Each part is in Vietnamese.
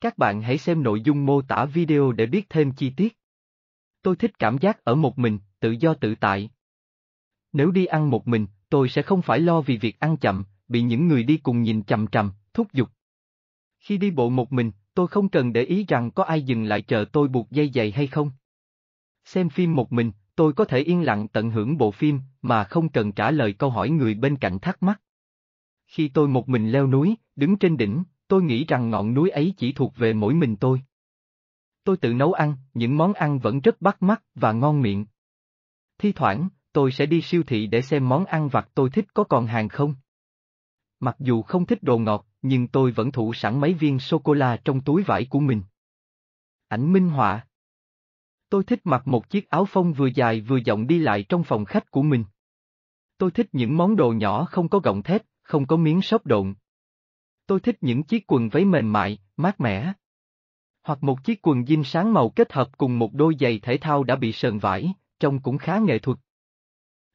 Các bạn hãy xem nội dung mô tả video để biết thêm chi tiết. Tôi thích cảm giác ở một mình, tự do tự tại. Nếu đi ăn một mình, tôi sẽ không phải lo vì việc ăn chậm, bị những người đi cùng nhìn chằm chằm, thúc giục. Khi đi bộ một mình, tôi không cần để ý rằng có ai dừng lại chờ tôi buộc dây giày hay không. Xem phim một mình, tôi có thể yên lặng tận hưởng bộ phim mà không cần trả lời câu hỏi người bên cạnh thắc mắc. Khi tôi một mình leo núi, đứng trên đỉnh, tôi nghĩ rằng ngọn núi ấy chỉ thuộc về mỗi mình tôi. Tôi tự nấu ăn, những món ăn vẫn rất bắt mắt và ngon miệng. Thi thoảng, tôi sẽ đi siêu thị để xem món ăn vặt tôi thích có còn hàng không. Mặc dù không thích đồ ngọt, nhưng tôi vẫn thụ sẵn mấy viên sô-cô-la trong túi vải của mình. Ảnh minh họa Tôi thích mặc một chiếc áo phông vừa dài vừa rộng đi lại trong phòng khách của mình. Tôi thích những món đồ nhỏ không có gọng thép, không có miếng xốp độn, Tôi thích những chiếc quần váy mềm mại, mát mẻ. Hoặc một chiếc quần jean sáng màu kết hợp cùng một đôi giày thể thao đã bị sờn vải, trông cũng khá nghệ thuật.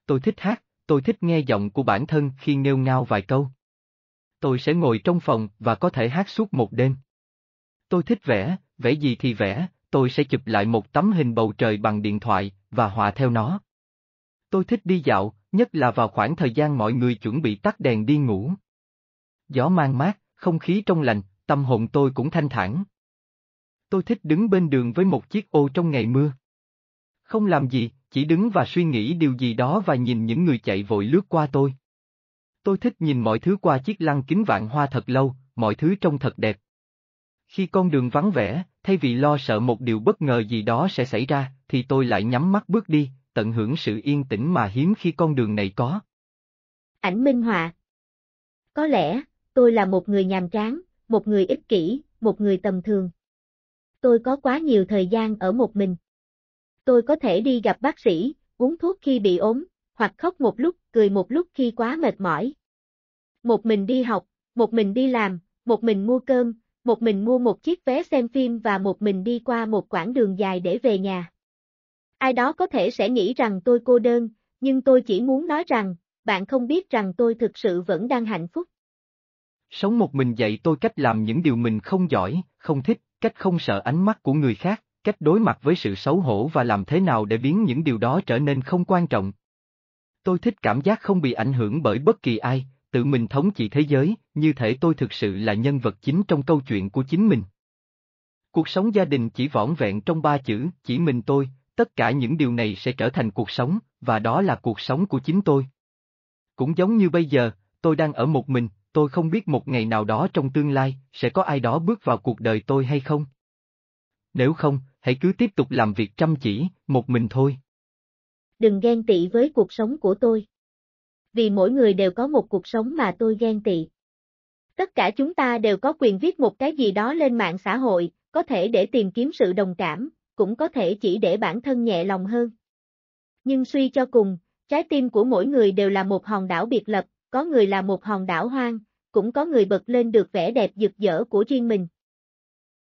Tôi thích hát, tôi thích nghe giọng của bản thân khi nghêu ngao vài câu. Tôi sẽ ngồi trong phòng và có thể hát suốt một đêm. Tôi thích vẽ, vẽ gì thì vẽ, tôi sẽ chụp lại một tấm hình bầu trời bằng điện thoại và họa theo nó. Tôi thích đi dạo, nhất là vào khoảng thời gian mọi người chuẩn bị tắt đèn đi ngủ. Gió mang mát, không khí trong lành, tâm hồn tôi cũng thanh thản. Tôi thích đứng bên đường với một chiếc ô trong ngày mưa. Không làm gì, chỉ đứng và suy nghĩ điều gì đó và nhìn những người chạy vội lướt qua tôi. Tôi thích nhìn mọi thứ qua chiếc lăng kính vạn hoa thật lâu, mọi thứ trông thật đẹp. Khi con đường vắng vẻ, thay vì lo sợ một điều bất ngờ gì đó sẽ xảy ra, thì tôi lại nhắm mắt bước đi, tận hưởng sự yên tĩnh mà hiếm khi con đường này có. Ảnh minh họa Có lẽ, tôi là một người nhàm chán, một người ích kỷ, một người tầm thường. Tôi có quá nhiều thời gian ở một mình. Tôi có thể đi gặp bác sĩ, uống thuốc khi bị ốm, hoặc khóc một lúc, cười một lúc khi quá mệt mỏi. Một mình đi học, một mình đi làm, một mình mua cơm, một mình mua một chiếc vé xem phim và một mình đi qua một quãng đường dài để về nhà. Ai đó có thể sẽ nghĩ rằng tôi cô đơn, nhưng tôi chỉ muốn nói rằng, bạn không biết rằng tôi thực sự vẫn đang hạnh phúc. Sống một mình dạy tôi cách làm những điều mình không giỏi, không thích, cách không sợ ánh mắt của người khác, cách đối mặt với sự xấu hổ và làm thế nào để biến những điều đó trở nên không quan trọng. Tôi thích cảm giác không bị ảnh hưởng bởi bất kỳ ai, tự mình thống trị thế giới, như thể tôi thực sự là nhân vật chính trong câu chuyện của chính mình. Cuộc sống gia đình chỉ vỏn vẹn trong ba chữ, chỉ mình tôi, tất cả những điều này sẽ trở thành cuộc sống, và đó là cuộc sống của chính tôi. Cũng giống như bây giờ, tôi đang ở một mình, tôi không biết một ngày nào đó trong tương lai, sẽ có ai đó bước vào cuộc đời tôi hay không. Nếu không, hãy cứ tiếp tục làm việc chăm chỉ, một mình thôi. Đừng ghen tị với cuộc sống của tôi. Vì mỗi người đều có một cuộc sống mà tôi ghen tị. Tất cả chúng ta đều có quyền viết một cái gì đó lên mạng xã hội, có thể để tìm kiếm sự đồng cảm, cũng có thể chỉ để bản thân nhẹ lòng hơn. Nhưng suy cho cùng, trái tim của mỗi người đều là một hòn đảo biệt lập, có người là một hòn đảo hoang, cũng có người bật lên được vẻ đẹp rực rỡ của riêng mình.